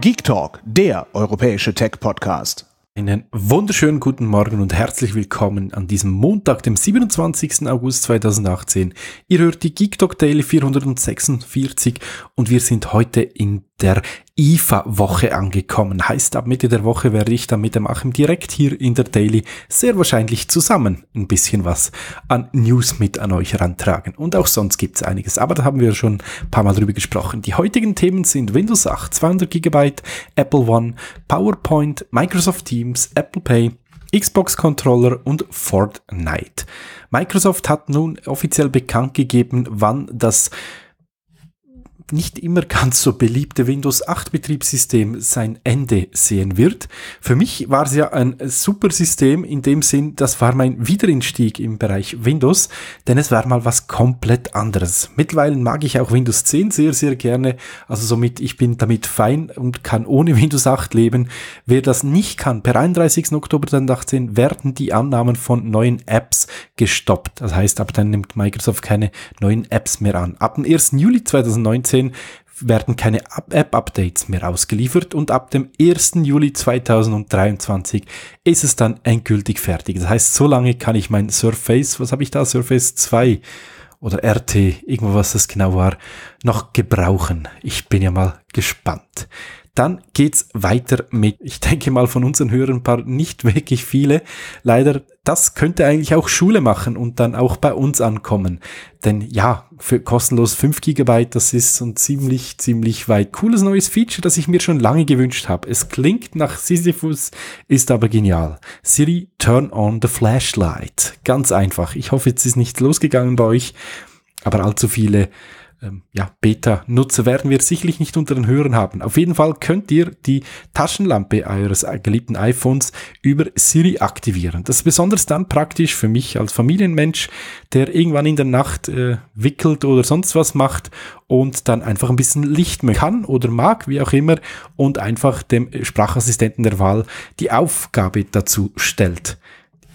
Geek Talk, der europäische Tech-Podcast. Einen wunderschönen guten Morgen und herzlich willkommen an diesem Montag, dem 27. August 2018. Ihr hört die Geek Talk Daily 446 und wir sind heute in der IFA-Woche angekommen. Heißt, ab Mitte der Woche werde ich dann mit dem Achim direkt hier in der Daily sehr wahrscheinlich zusammen ein bisschen was an News mit an euch herantragen. Und auch sonst gibt es einiges, aber da haben wir schon ein paar Mal drüber gesprochen. Die heutigen Themen sind Windows 8, 200 GB, Apple One, PowerPoint, Microsoft Teams, Apple Pay, Xbox-Controller und Fortnite. Microsoft hat nun offiziell bekannt gegeben, wann das nicht immer ganz so beliebte Windows 8 Betriebssystem sein Ende sehen wird. Für mich war es ja ein super System in dem Sinn, das war mein Wiederinstieg im Bereich Windows, denn es war mal was komplett anderes. Mittlerweile mag ich auch Windows 10 sehr, sehr gerne, also somit ich bin damit fein und kann ohne Windows 8 leben. Wer das nicht kann, per 31. Oktober 2018 werden die Annahmen von neuen Apps gestoppt. Das heißt, ab dann nimmt Microsoft keine neuen Apps mehr an. Ab dem 1. Juli 2019 2019 werden keine App-Updates mehr ausgeliefert und ab dem 1. Juli 2023 ist es dann endgültig fertig. Das heißt, so lange kann ich mein Surface, was habe ich da, Surface 2 oder RT, irgendwo was das genau war, noch gebrauchen. Ich bin ja mal gespannt. Dann geht's weiter mit, ich denke mal von unseren höheren ein paar nicht wirklich viele. Leider, das könnte eigentlich auch Schule machen und dann auch bei uns ankommen. Denn ja, für kostenlos 5 GB, das ist ein ziemlich, ziemlich weit cooles neues Feature, das ich mir schon lange gewünscht habe. Es klingt nach Sisyphus, ist aber genial. Siri, turn on the flashlight. Ganz einfach. Ich hoffe, jetzt ist nichts losgegangen bei euch, aber allzu viele ähm, ja, Beta-Nutzer werden wir sicherlich nicht unter den Hörern haben. Auf jeden Fall könnt ihr die Taschenlampe eures geliebten iPhones über Siri aktivieren. Das ist besonders dann praktisch für mich als Familienmensch, der irgendwann in der Nacht äh, wickelt oder sonst was macht und dann einfach ein bisschen Licht mehr kann oder mag, wie auch immer, und einfach dem Sprachassistenten der Wahl die Aufgabe dazu stellt.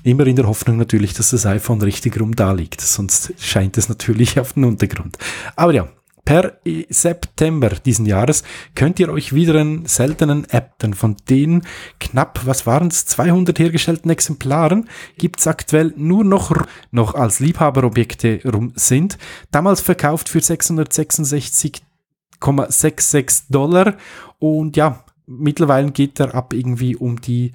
Immer in der Hoffnung natürlich, dass das iPhone richtig rum da liegt. Sonst scheint es natürlich auf den Untergrund. Aber ja, per September diesen Jahres könnt ihr euch wieder einen seltenen App, denn von den knapp, was waren es, 200 hergestellten Exemplaren gibt's aktuell nur noch, noch als Liebhaberobjekte rum sind. Damals verkauft für 666,66 Dollar und ja, mittlerweile geht er ab irgendwie um die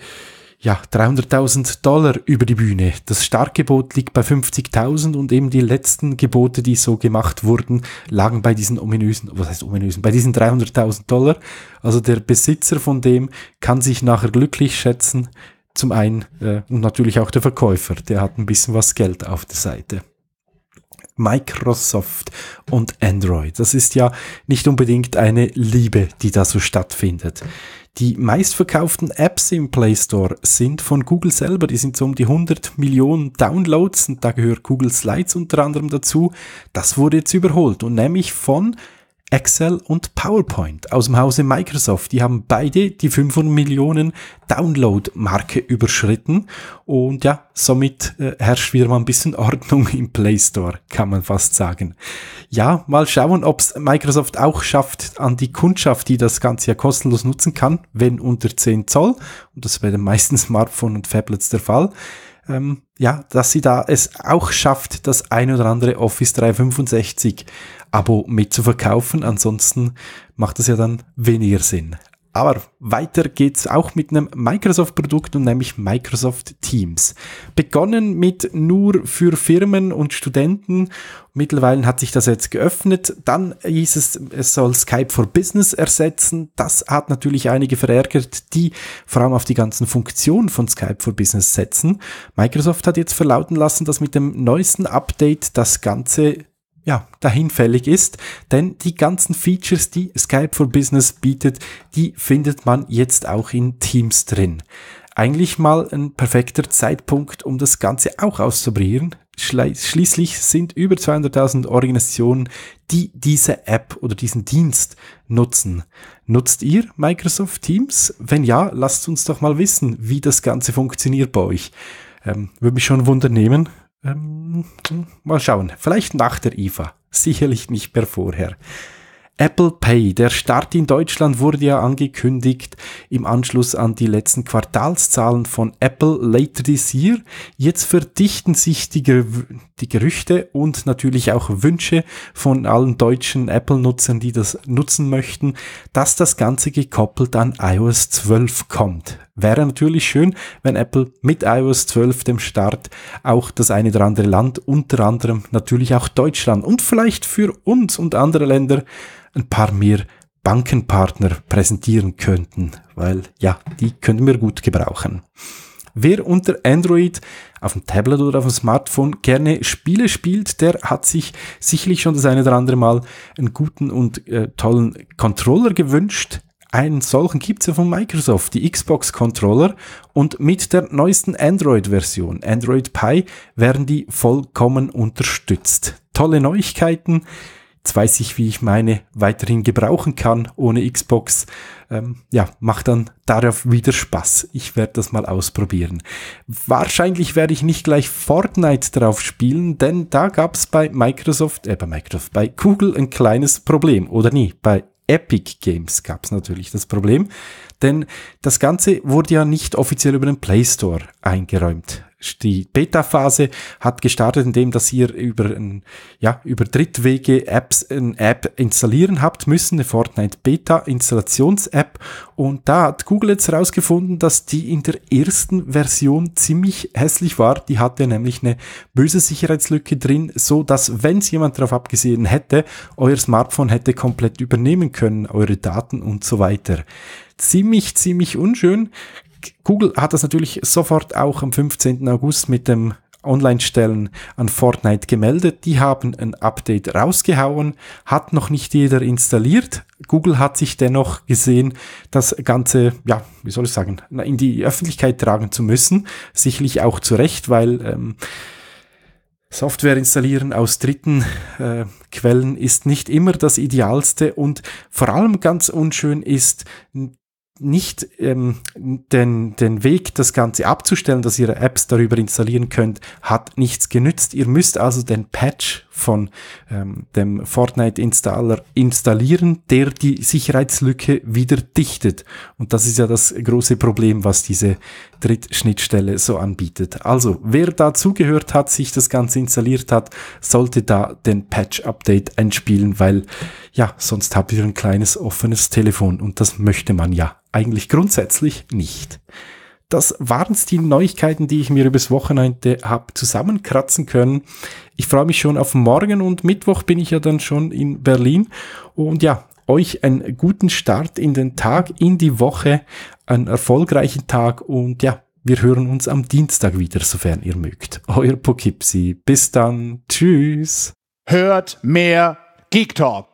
ja, 300.000 Dollar über die Bühne. Das Startgebot liegt bei 50.000 und eben die letzten Gebote, die so gemacht wurden, lagen bei diesen ominösen, was heißt ominösen, bei diesen 300.000 Dollar. Also der Besitzer von dem kann sich nachher glücklich schätzen. Zum einen äh, und natürlich auch der Verkäufer, der hat ein bisschen was Geld auf der Seite. Microsoft und Android. Das ist ja nicht unbedingt eine Liebe, die da so stattfindet. Die meistverkauften Apps im Play Store sind von Google selber. Die sind so um die 100 Millionen Downloads und da gehört Google Slides unter anderem dazu. Das wurde jetzt überholt und nämlich von Excel und PowerPoint aus dem Hause Microsoft. Die haben beide die 500 Millionen Download-Marke überschritten. Und ja, somit äh, herrscht wieder mal ein bisschen Ordnung im Play Store, kann man fast sagen. Ja, mal schauen, ob es Microsoft auch schafft an die Kundschaft, die das Ganze ja kostenlos nutzen kann, wenn unter 10 Zoll. Und das ist bei den meisten Smartphones und Fablets der Fall ähm, ja, dass sie da es auch schafft, das ein oder andere Office 365 Abo mitzuverkaufen. Ansonsten macht es ja dann weniger Sinn. Aber weiter geht's auch mit einem Microsoft-Produkt und nämlich Microsoft Teams. Begonnen mit nur für Firmen und Studenten. Mittlerweile hat sich das jetzt geöffnet. Dann hieß es, es soll Skype for Business ersetzen. Das hat natürlich einige verärgert, die vor allem auf die ganzen Funktionen von Skype for Business setzen. Microsoft hat jetzt verlauten lassen, dass mit dem neuesten Update das Ganze ja, dahinfällig ist, denn die ganzen Features, die Skype for Business bietet, die findet man jetzt auch in Teams drin. Eigentlich mal ein perfekter Zeitpunkt, um das Ganze auch auszuprobieren. Schließlich sind über 200.000 Organisationen, die diese App oder diesen Dienst nutzen. Nutzt ihr Microsoft Teams? Wenn ja, lasst uns doch mal wissen, wie das Ganze funktioniert bei euch. Ähm, würde mich schon wundern nehmen, ähm, mal schauen. Vielleicht nach der IFA. Sicherlich nicht mehr vorher. Apple Pay, der Start in Deutschland wurde ja angekündigt im Anschluss an die letzten Quartalszahlen von Apple later this year. Jetzt verdichten sich die, Ger die Gerüchte und natürlich auch Wünsche von allen deutschen Apple-Nutzern, die das nutzen möchten, dass das Ganze gekoppelt an iOS 12 kommt. Wäre natürlich schön, wenn Apple mit iOS 12, dem Start, auch das eine oder andere Land, unter anderem natürlich auch Deutschland und vielleicht für uns und andere Länder ein paar mehr Bankenpartner präsentieren könnten, weil ja, die könnten wir gut gebrauchen. Wer unter Android auf dem Tablet oder auf dem Smartphone gerne Spiele spielt, der hat sich sicherlich schon das eine oder andere Mal einen guten und äh, tollen Controller gewünscht. Einen solchen gibt es ja von Microsoft, die Xbox Controller. Und mit der neuesten Android-Version, Android Pie, werden die vollkommen unterstützt. Tolle Neuigkeiten. Jetzt weiß ich, wie ich meine weiterhin gebrauchen kann ohne Xbox. Ähm, ja, macht dann darauf wieder Spaß. Ich werde das mal ausprobieren. Wahrscheinlich werde ich nicht gleich Fortnite drauf spielen, denn da gab es bei Microsoft, äh, bei Microsoft, bei Google ein kleines Problem, oder nie? Bei Epic Games gab es natürlich das Problem, denn das Ganze wurde ja nicht offiziell über den Play Store eingeräumt die Beta-Phase hat gestartet, indem dass ihr über, ja, über Drittwege Apps, eine App installieren habt müssen, eine Fortnite Beta Installations-App. Und da hat Google jetzt herausgefunden, dass die in der ersten Version ziemlich hässlich war. Die hatte nämlich eine böse Sicherheitslücke drin, so dass, wenn es jemand darauf abgesehen hätte, euer Smartphone hätte komplett übernehmen können, eure Daten und so weiter ziemlich, ziemlich unschön. Google hat das natürlich sofort auch am 15. August mit dem Online-Stellen an Fortnite gemeldet. Die haben ein Update rausgehauen, hat noch nicht jeder installiert. Google hat sich dennoch gesehen, das Ganze, ja, wie soll ich sagen, in die Öffentlichkeit tragen zu müssen. Sicherlich auch zu Recht, weil ähm, Software installieren aus dritten äh, Quellen ist nicht immer das Idealste und vor allem ganz unschön ist nicht ähm, den, den Weg, das Ganze abzustellen, dass ihr Apps darüber installieren könnt, hat nichts genützt. Ihr müsst also den Patch von ähm, dem Fortnite-Installer installieren, der die Sicherheitslücke wieder dichtet. Und das ist ja das große Problem, was diese Drittschnittstelle so anbietet. Also, wer da zugehört hat, sich das Ganze installiert hat, sollte da den Patch-Update einspielen, weil ja, sonst habt ihr ein kleines offenes Telefon und das möchte man ja eigentlich grundsätzlich nicht das waren's die Neuigkeiten, die ich mir übers Wochenende habe zusammenkratzen können. Ich freue mich schon auf morgen und Mittwoch bin ich ja dann schon in Berlin. Und ja, euch einen guten Start in den Tag, in die Woche, einen erfolgreichen Tag und ja, wir hören uns am Dienstag wieder, sofern ihr mögt. Euer Pokipsi. Bis dann. Tschüss. Hört mehr Geek Talk.